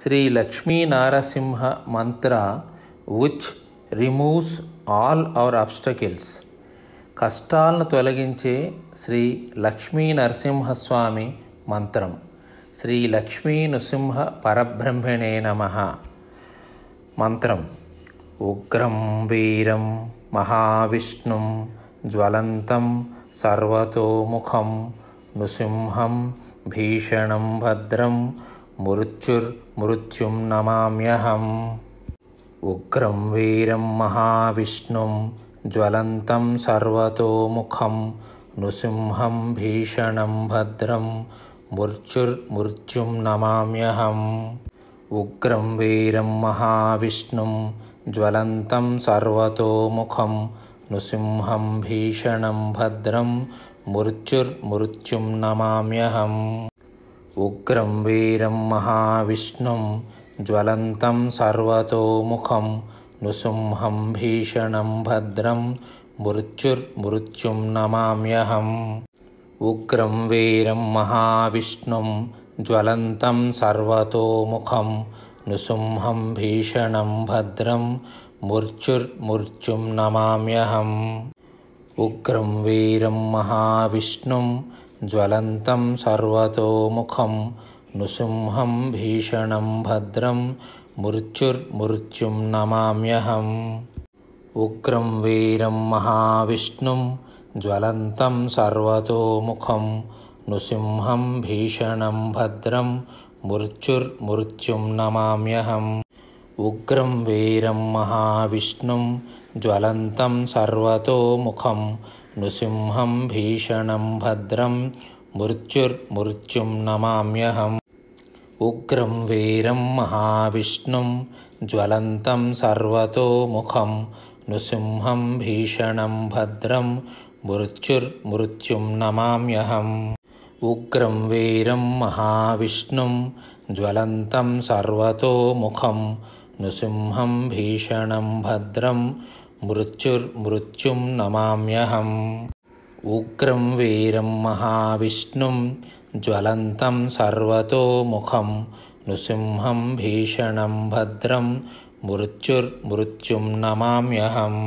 శ్రీ లక్ష్మీనారసింహ మంత్ర which removes all our obstacles కష్టాలను తొలగించే శ్రీ లక్ష్మీ నరసింహస్వామి మంత్రం శ్రీ లక్ష్మీ నృసింహ పరబ్రహ్మణే నమ మంత్రం ఉగ్రం వీరం మహావిష్ణుం జ్వలంతం సర్వతోముఖం నృసింహం భీషణం భద్రం मृत्युर्मृत्युं नमाम्यहम् उग्रं वीरं महाविष्णुं ज्वलन्तं सर्वतोमुखं नृसिंहं भीषणं भद्रं मुर्चुर्मृत्युं नमाम्यहम् उग्रं वीरं महाविष्णुं ज्वलन्तं सर्वतोमुखं नृसिंहं भीषणं भद्रं मुर्त्युर्मृत्युं नमाम्यहम् उग्रं वीरं महाविष्णुं ज्वलन्तं सर्वतोमुखं नुसिंहं भीषणं भद्रं मृत्युर्मृत्युं नमाम्यहम् उग्रं वीरं महाविष्णुं ज्वलन्तं सर्वतोमुखं नुसिंहं भीषणं भद्रं मुर्चुर्मुर्चुं नमाम्यहम् उग्रं वीरं महाविष्णुं ज्वलन्तं सर्वतोमुखं नृसिंहं भीषणं भद्रं मुर्चुर्मृत्युं नमाम्यहम् उग्रं वीरं महाविष्णुं ज्वलन्तं सर्वतोमुखं नृसिंहं भीषणं भद्रं मुर्चुर्मृत्युं नमाम्यहम् उग्रं वीरं महाविष्णुं ज्वलन्तं सर्वतोमुखं नृसिंहं भीषणं भद्रं मृत्युर्मृत्युं नमाम्यहम् उग्रं वीरं महाविष्णुं ज्वलन्तं सर्वतोमुखं नृसिंहं भीषणं भद्रं मृत्युर्मृत्युं नमाम्यहम् उग्रं वीरं महाविष्णुं ज्वलन्तं सर्वतोमुखं नृसिंहं भीषणं भद्रं मृत्युर्मृत्युं नमाम्यहम् उग्रं वीरं महाविष्णुं ज्वलन्तं सर्वतोमुखं नृसिंहं भीषणं भद्रं मृत्युर्मृत्युं नमाम्यहम्